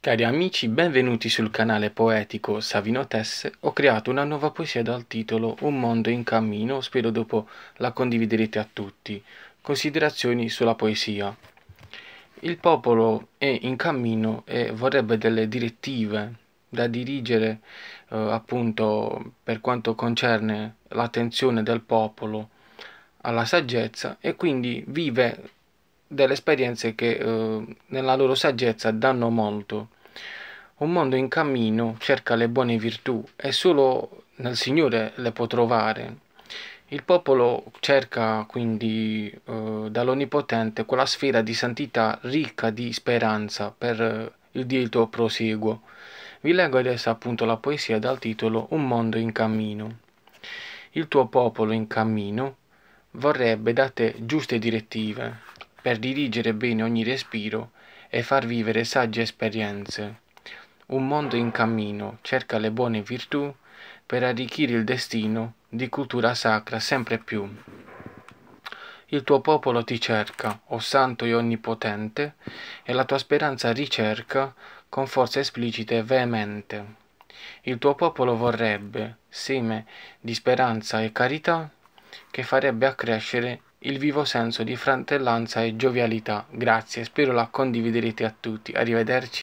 Cari amici, benvenuti sul canale poetico Savino Tesse. Ho creato una nuova poesia dal titolo Un mondo in cammino, spero dopo la condividerete a tutti. Considerazioni sulla poesia. Il popolo è in cammino e vorrebbe delle direttive da dirigere eh, appunto per quanto concerne l'attenzione del popolo alla saggezza e quindi vive delle esperienze che eh, nella loro saggezza danno molto. Un mondo in cammino cerca le buone virtù e solo nel Signore le può trovare. Il popolo cerca quindi eh, dall'Onnipotente quella sfera di santità ricca di speranza per eh, il diritto prosieguo. Vi leggo adesso appunto la poesia dal titolo Un mondo in cammino. Il tuo popolo in cammino vorrebbe da te giuste direttive, per dirigere bene ogni respiro e far vivere sagge esperienze. Un mondo in cammino cerca le buone virtù per arricchire il destino di cultura sacra sempre più. Il tuo popolo ti cerca, o santo e onnipotente, e la tua speranza ricerca con forza esplicita e veemente. Il tuo popolo vorrebbe, seme di speranza e carità, che farebbe accrescere il vivo senso di fratellanza e giovialità. Grazie, spero la condividerete a tutti. Arrivederci.